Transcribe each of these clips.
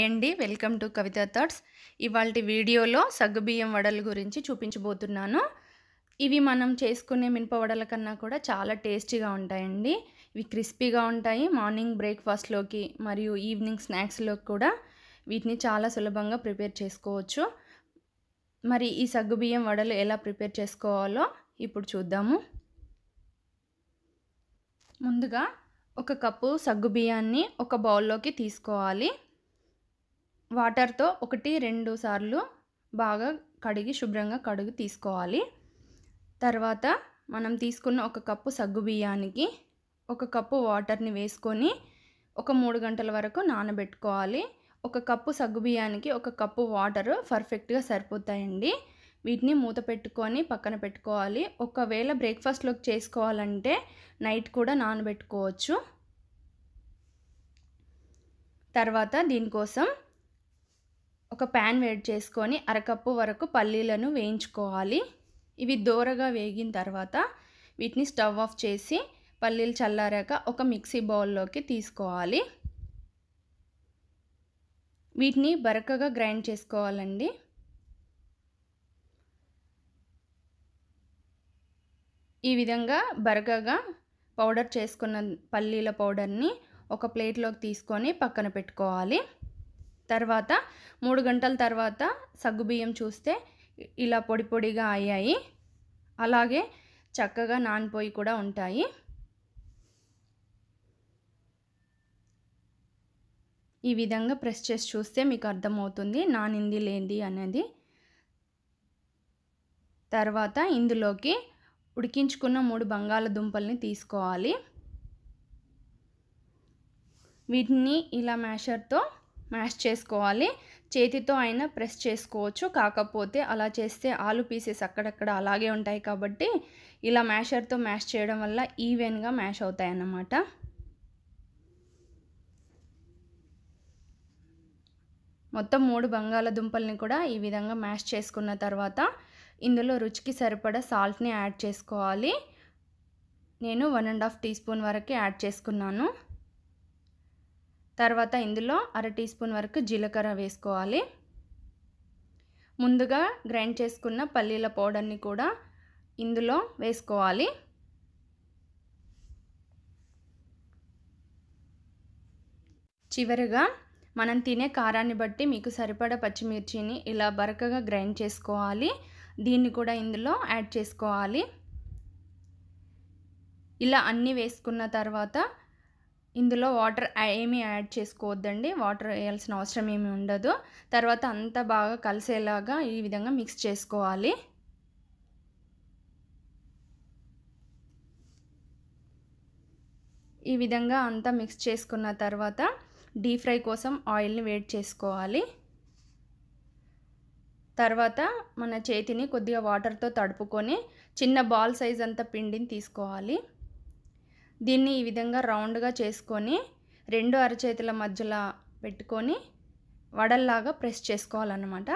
అండి welcome to Kavitha thoughts ఇవాళ వీడియోలో సగ్గుబియ్యం వడల గురించి చూపించబోతున్నాను ఇవి మనం చేసుకునే మినప వడల కన్నా కూడా చాలా టేస్టీగా ఉంటాయండి ఇవి క్రిస్పీగా ఉంటాయి మార్నింగ్ బ్రేక్ఫాస్ట్లోకి మరియు ఈవినింగ్ స్నాక్స్లోకి కూడా వీటిని చాలా సులభంగా ప్రిపేర్ చేసుకోవచ్చు మరి ఈ సగ్గుబియ్యం వడలు ఎలా ప్రిపేర్ చేసుకోవాలో ఇప్పుడు చూద్దాము ముందుగా ఒక కప్పు సగ్గుబియ్యాన్ని ఒక బౌల్లోకి తీసుకోవాలి వాటర్తో ఒకటి రెండు సార్లు బాగా కడిగి శుభ్రంగా కడుగు తీసుకోవాలి తర్వాత మనం తీసుకున్న ఒక కప్పు సగ్గు బియ్యానికి ఒక కప్పు వాటర్ని వేసుకొని ఒక మూడు గంటల వరకు నానబెట్టుకోవాలి ఒక కప్పు సగ్గు బియ్యానికి ఒక కప్పు వాటర్ పర్ఫెక్ట్గా సరిపోతాయండి వీటిని మూత పెట్టుకొని పక్కన పెట్టుకోవాలి ఒకవేళ బ్రేక్ఫాస్ట్లోకి చేసుకోవాలంటే నైట్ కూడా నానబెట్టుకోవచ్చు తర్వాత దీనికోసం ఒక ప్యాన్ వేడి చేసుకొని అరకప్పు వరకు పల్లీలను వేయించుకోవాలి ఇవి దోరగా వేగిన తర్వాత వీటిని స్టవ్ ఆఫ్ చేసి పల్లీలు చల్లారాక ఒక మిక్సీ బౌల్లోకి తీసుకోవాలి వీటిని బరకగా గ్రైండ్ చేసుకోవాలండి ఈ విధంగా బరకగా పౌడర్ చేసుకున్న పల్లీల పౌడర్ని ఒక ప్లేట్లోకి తీసుకొని పక్కన పెట్టుకోవాలి తర్వాత మూడు గంటల తర్వాత సగ్గుబియ్యం చూస్తే ఇలా పొడి పొడిగా అయ్యాయి అలాగే చక్కగా నానిపోయి కూడా ఉంటాయి ఈ విధంగా ప్రెస్ చేసి చూస్తే మీకు అర్థమవుతుంది నానింది లేంది అనేది తర్వాత ఇందులోకి ఉడికించుకున్న మూడు బంగాళదుంపల్ని తీసుకోవాలి వీటిని ఇలా మ్యాషర్తో మ్యాష్ చేసుకోవాలి చేతితో అయినా ప్రెస్ చేసుకోవచ్చు కాకపోతే అలా చేస్తే ఆలు పీసెస్ అక్కడక్కడ అలాగే ఉంటాయి కాబట్టి ఇలా మ్యాషర్తో మ్యాష్ చేయడం వల్ల ఈవెన్గా మ్యాష్ అవుతాయి అన్నమాట మొత్తం మూడు బంగాళదుంపల్ని కూడా ఈ విధంగా మ్యాష్ చేసుకున్న తర్వాత ఇందులో రుచికి సరిపడా సాల్ట్ని యాడ్ చేసుకోవాలి నేను one and half teaspoon వరకే యాడ్ చేసుకున్నాను తర్వాత ఇందులో అర టీ స్పూన్ వరకు జీలకర్ర వేసుకోవాలి ముందుగా గ్రైండ్ చేసుకున్న పల్లీల పౌడర్ని కూడా ఇందులో వేసుకోవాలి చివరిగా మనం తినే కారాన్ని బట్టి మీకు సరిపడ పచ్చిమిర్చిని ఇలా బరకగా గ్రైండ్ చేసుకోవాలి దీన్ని కూడా ఇందులో యాడ్ చేసుకోవాలి ఇలా అన్నీ వేసుకున్న తర్వాత ఇందులో వాటర్ ఏమీ యాడ్ చేసుకోవద్దండి వాటర్ వేయాల్సిన అవసరం ఏమీ ఉండదు తర్వాత అంతా బాగా కలిసేలాగా ఈ విధంగా మిక్స్ చేసుకోవాలి ఈ విధంగా అంతా మిక్స్ చేసుకున్న తర్వాత డీప్ ఫ్రై కోసం ఆయిల్ని వేడి చేసుకోవాలి తర్వాత మన చేతిని కొద్దిగా వాటర్తో తడుపుకొని చిన్న బాల్ సైజ్ అంత పిండిని తీసుకోవాలి దీన్ని ఈ విధంగా రౌండ్గా చేసుకొని రెండు అరచేతుల మధ్యలో పెట్టుకొని వడల్లాగా ప్రెస్ చేసుకోవాలన్నమాట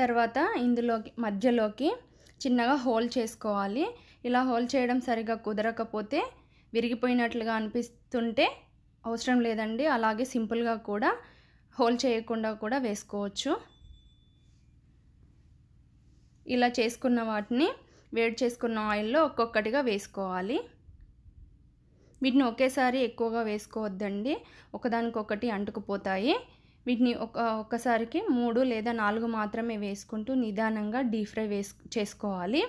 తర్వాత ఇందులోకి మధ్యలోకి చిన్నగా హోల్ చేసుకోవాలి ఇలా హోల్ చేయడం సరిగా కుదరకపోతే విరిగిపోయినట్లుగా అనిపిస్తుంటే అవసరం లేదండి అలాగే సింపుల్గా కూడా హోల్ చేయకుండా కూడా వేసుకోవచ్చు ఇలా చేసుకున్న వాటిని వేడి చేసుకున్న ఆయిల్లో ఒక్కొక్కటిగా వేసుకోవాలి వీటిని ఒకేసారి ఎక్కువగా వేసుకోవద్దండి ఒకదానికొకటి అంటుకుపోతాయి వీటిని ఒక ఒక్కసారికి మూడు లేదా నాలుగు మాత్రమే వేసుకుంటూ నిదానంగా డీప్ ఫ్రై వేసు చేసుకోవాలి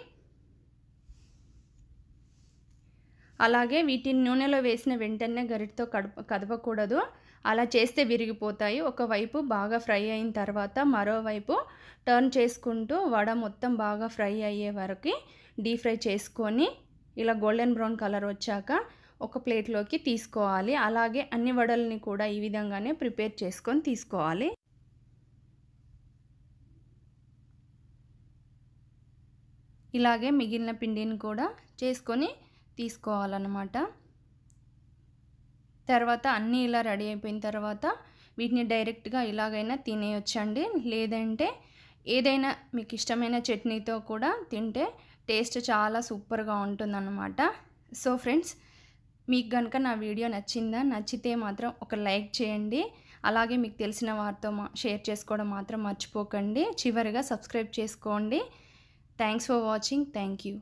అలాగే వీటిని నూనెలో వేసిన వెంటనే గరిటితో కడప కదపకూడదు అలా చేస్తే విరిగిపోతాయి ఒకవైపు బాగా ఫ్రై అయిన తర్వాత మరోవైపు టర్న్ చేసుకుంటూ వడ మొత్తం బాగా ఫ్రై అయ్యే వరకు డీప్ ఫ్రై చేసుకొని ఇలా గోల్డెన్ బ్రౌన్ కలర్ వచ్చాక ఒక ప్లేట్లోకి తీసుకోవాలి అలాగే అన్ని వడల్ని కూడా ఈ విధంగానే ప్రిపేర్ చేసుకొని తీసుకోవాలి ఇలాగే మిగిలిన పిండిని కూడా చేసుకొని తీసుకోవాలన్నమాట తర్వాత అన్నీ ఇలా రెడీ అయిపోయిన తర్వాత వీటిని డైరెక్ట్గా ఇలాగైనా తినేయొచ్చండి లేదంటే ఏదైనా మీకు ఇష్టమైన చట్నీతో కూడా తింటే టేస్ట్ చాలా సూపర్గా ఉంటుందన్నమాట సో ఫ్రెండ్స్ మీకు కనుక నా వీడియో నచ్చిందా నచ్చితే మాత్రం ఒక లైక్ చేయండి అలాగే మీకు తెలిసిన వారితో మా షేర్ చేసుకోవడం మాత్రం మర్చిపోకండి చివరిగా సబ్స్క్రైబ్ చేసుకోండి thanks for watching thank you